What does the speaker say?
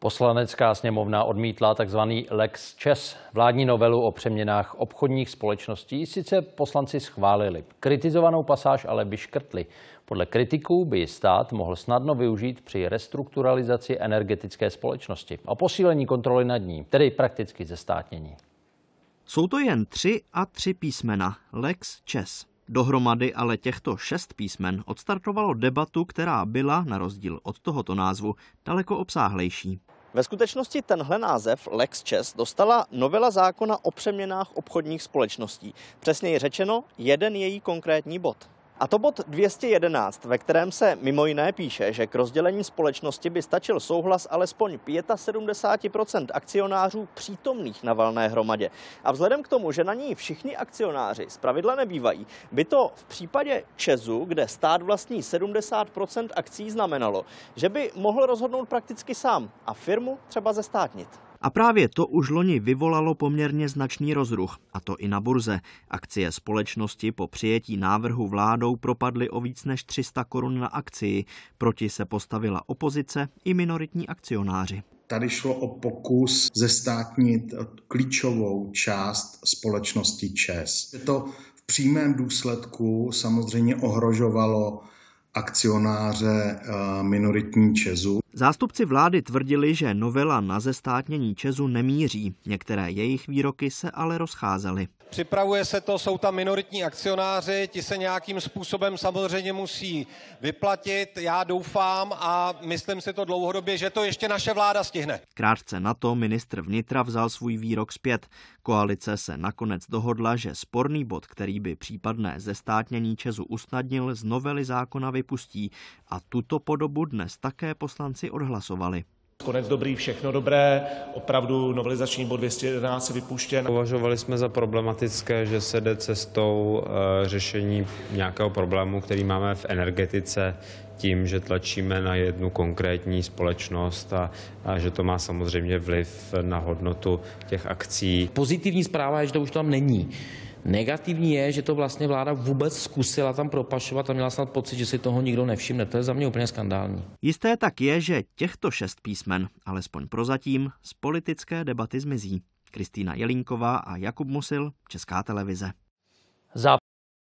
Poslanecká sněmovna odmítla tzv. Lex Čes, vládní novelu o přeměnách obchodních společností. Sice poslanci schválili, kritizovanou pasáž ale vyškrtli. Podle kritiků by stát mohl snadno využít při restrukturalizaci energetické společnosti a posílení kontroly nad ní, tedy prakticky zestátnění. Jsou to jen tři a tři písmena Lex Čes. Dohromady ale těchto šest písmen odstartovalo debatu, která byla, na rozdíl od tohoto názvu, daleko obsáhlejší. Ve skutečnosti tenhle název Lex Chess dostala novela zákona o přeměnách obchodních společností. Přesněji řečeno, jeden její konkrétní bod. A to bod 211, ve kterém se mimo jiné píše, že k rozdělení společnosti by stačil souhlas alespoň 75% akcionářů přítomných na valné hromadě. A vzhledem k tomu, že na ní všichni akcionáři zpravidla nebývají, by to v případě Čezu, kde stát vlastní 70% akcí, znamenalo, že by mohl rozhodnout prakticky sám a firmu třeba zestátnit. A právě to už loni vyvolalo poměrně značný rozruch, a to i na burze. Akcie společnosti po přijetí návrhu vládou propadly o víc než 300 korun na akcii. Proti se postavila opozice i minoritní akcionáři. Tady šlo o pokus zestátnit klíčovou část společnosti ČES. Je to v přímém důsledku samozřejmě ohrožovalo akcionáře eh, minoritní Česu. Zástupci vlády tvrdili, že novela na zestátnění Čezu nemíří. Některé jejich výroky se ale rozcházely. Připravuje se to, jsou tam minoritní akcionáři, ti se nějakým způsobem samozřejmě musí vyplatit. Já doufám a myslím si to dlouhodobě, že to ještě naše vláda stihne. Krátce na to ministr vnitra vzal svůj výrok zpět. Koalice se nakonec dohodla, že sporný bod, který by případné zestátnění Čezu usnadnil, z novely zákona vypustí. A tuto podobu dnes také poslanci odhlasovali. Konec dobrý, všechno dobré. Opravdu novelizační bod 211 je vypuštěn. Považovali jsme za problematické, že se jde cestou eh, řešení nějakého problému, který máme v energetice, tím, že tlačíme na jednu konkrétní společnost a, a že to má samozřejmě vliv na hodnotu těch akcí. Pozitivní zpráva je, že to už tam není. Negativní je, že to vlastně vláda vůbec zkusila tam propašovat a měla snad pocit, že si toho nikdo nevšimne. To je za mě úplně skandální. Jisté tak je, že těchto šest písmen, alespoň prozatím, z politické debaty zmizí. Kristýna Jelínková a Jakub Musil, Česká televize. Za